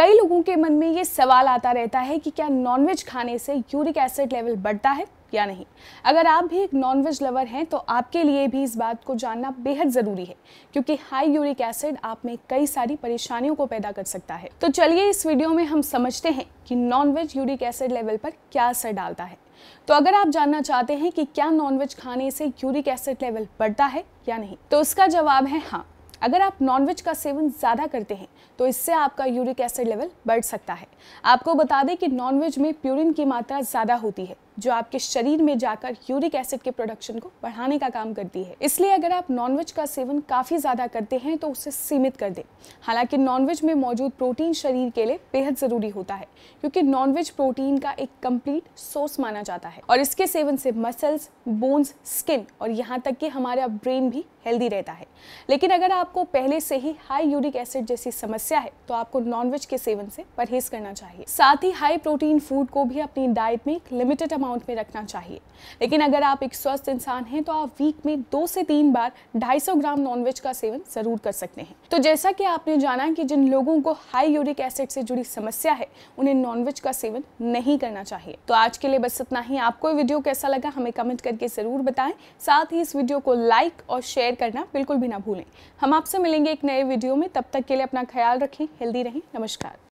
कई लोगों के मन में ये सवाल आता रहता है कि क्या नॉनवेज खाने से यूरिक एसिड लेवल बढ़ता है या नहीं अगर आप भी एक नॉनवेज लवर हैं तो आपके लिए भी इस बात को जानना बेहद ज़रूरी है क्योंकि हाई यूरिक एसिड आप में कई सारी परेशानियों को पैदा कर सकता है तो चलिए इस वीडियो में हम समझते हैं कि नॉनवेज यूरिक एसिड लेवल पर क्या असर डालता है तो अगर आप जानना चाहते हैं कि क्या नॉनवेज खाने से यूरिक एसिड लेवल बढ़ता है या नहीं तो उसका जवाब है हाँ अगर आप नॉनवेज का सेवन ज़्यादा करते हैं तो इससे आपका यूरिक एसिड लेवल बढ़ सकता है आपको बता दें कि नॉनवेज में प्यूरिन की मात्रा ज़्यादा होती है जो आपके शरीर में जाकर यूरिक एसिड के प्रोडक्शन को बढ़ाने का काम करती है इसलिए अगर आप नॉनवेज का सेवन काफ़ी ज़्यादा करते हैं तो उसे सीमित कर दें हालांकि नॉनवेज में मौजूद प्रोटीन शरीर के लिए बेहद ज़रूरी होता है क्योंकि नॉनवेज प्रोटीन का एक कंप्लीट सोर्स माना जाता है और इसके सेवन से मसल्स बोन्स स्किन और यहाँ तक कि हमारा ब्रेन भी हेल्दी रहता है लेकिन अगर आपको पहले से ही हाई यूरिक एसिड जैसी समस्या है तो आपको नॉनवेज के सेवन से परहेज करना चाहिए साथ ही हाई प्रोटीन फूड को भी अपनी डाइट में एक लिमिटेड अमाउंट अमाउंट में रखना चाहिए लेकिन अगर आप एक स्वस्थ इंसान हैं तो आप वीक में दो से तीन बार 250 ग्राम नॉनवेज का सेवन ज़रूर कर सकते हैं तो जैसा कि आपने जाना कि जिन लोगों को हाई यूरिक एसिड से जुड़ी समस्या है उन्हें नॉनवेज का सेवन नहीं करना चाहिए तो आज के लिए बस इतना ही आपको वीडियो कैसा लगा हमें कमेंट करके ज़रूर बताएं साथ ही इस वीडियो को लाइक और शेयर करना बिल्कुल भी ना भूलें हम आपसे मिलेंगे एक नए वीडियो में तब तक के लिए अपना ख्याल रखें हेल्दी रहें नमस्कार